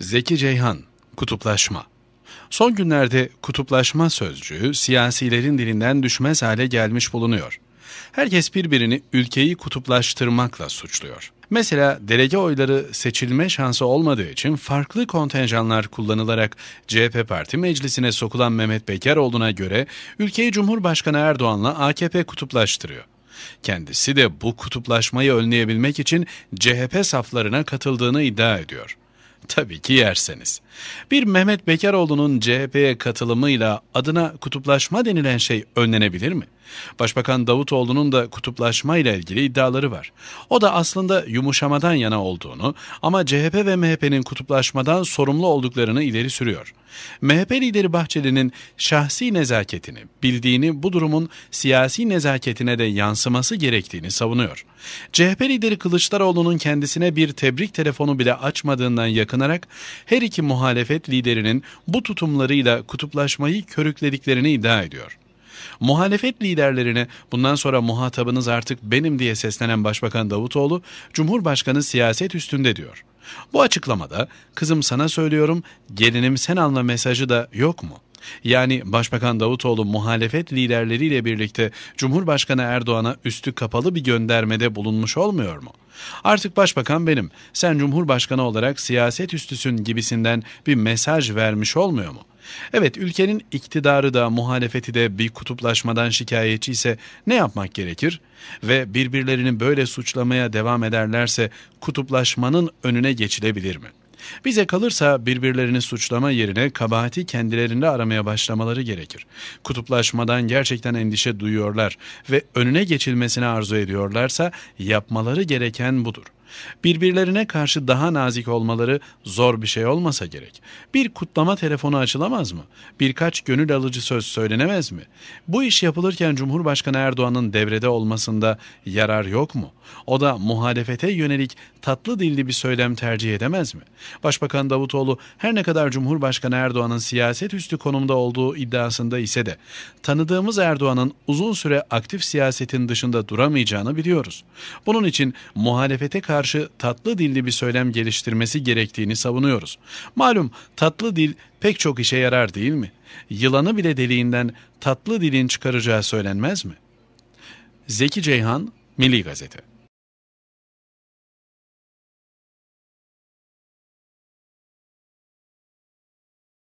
Zeki Ceyhan, Kutuplaşma Son günlerde kutuplaşma sözcüğü siyasilerin dilinden düşmez hale gelmiş bulunuyor. Herkes birbirini ülkeyi kutuplaştırmakla suçluyor. Mesela delege oyları seçilme şansı olmadığı için farklı kontenjanlar kullanılarak CHP Parti Meclisi'ne sokulan Mehmet Bekaroğlu'na göre ülkeyi Cumhurbaşkanı Erdoğan'la AKP kutuplaştırıyor. Kendisi de bu kutuplaşmayı önleyebilmek için CHP saflarına katıldığını iddia ediyor. Tabii ki yerseniz. Bir Mehmet Bekaroğlu'nun CHP'ye katılımıyla adına kutuplaşma denilen şey önlenebilir mi? Başbakan Davutoğlu'nun da kutuplaşma ile ilgili iddiaları var. O da aslında yumuşamadan yana olduğunu ama CHP ve MHP'nin kutuplaşmadan sorumlu olduklarını ileri sürüyor. MHP lideri Bahçeli'nin şahsi nezaketini, bildiğini bu durumun siyasi nezaketine de yansıması gerektiğini savunuyor. CHP lideri Kılıçdaroğlu'nun kendisine bir tebrik telefonu bile açmadığından yakınarak her iki muhalefet liderinin bu tutumlarıyla kutuplaşmayı körüklediklerini iddia ediyor. Muhalefet liderlerine bundan sonra muhatabınız artık benim diye seslenen Başbakan Davutoğlu, Cumhurbaşkanı siyaset üstünde diyor. Bu açıklamada kızım sana söylüyorum, gelinim sen anla mesajı da yok mu? Yani Başbakan Davutoğlu muhalefet liderleriyle birlikte Cumhurbaşkanı Erdoğan'a üstü kapalı bir göndermede bulunmuş olmuyor mu? Artık başbakan benim, sen cumhurbaşkanı olarak siyaset üstüsün gibisinden bir mesaj vermiş olmuyor mu? Evet ülkenin iktidarı da muhalefeti de bir kutuplaşmadan şikayetçi ise ne yapmak gerekir? Ve birbirlerini böyle suçlamaya devam ederlerse kutuplaşmanın önüne geçilebilir mi? Bize kalırsa birbirlerini suçlama yerine kabahati kendilerinde aramaya başlamaları gerekir. Kutuplaşmadan gerçekten endişe duyuyorlar ve önüne geçilmesini arzu ediyorlarsa yapmaları gereken budur. Birbirlerine karşı daha nazik olmaları zor bir şey olmasa gerek. Bir kutlama telefonu açılamaz mı? Birkaç gönül alıcı söz söylenemez mi? Bu iş yapılırken Cumhurbaşkanı Erdoğan'ın devrede olmasında yarar yok mu? O da muhalefete yönelik tatlı dilli bir söylem tercih edemez mi? Başbakan Davutoğlu her ne kadar Cumhurbaşkanı Erdoğan'ın siyaset üstü konumda olduğu iddiasında ise de tanıdığımız Erdoğan'ın uzun süre aktif siyasetin dışında duramayacağını biliyoruz. Bunun için muhalefete karşı karşı tatlı dilli bir söylem geliştirmesi gerektiğini savunuyoruz. Malum tatlı dil pek çok işe yarar değil mi? Yılanı bile deliğinden tatlı dilin çıkaracağı söylenmez mi? Zeki Ceyhan, Milli Gazete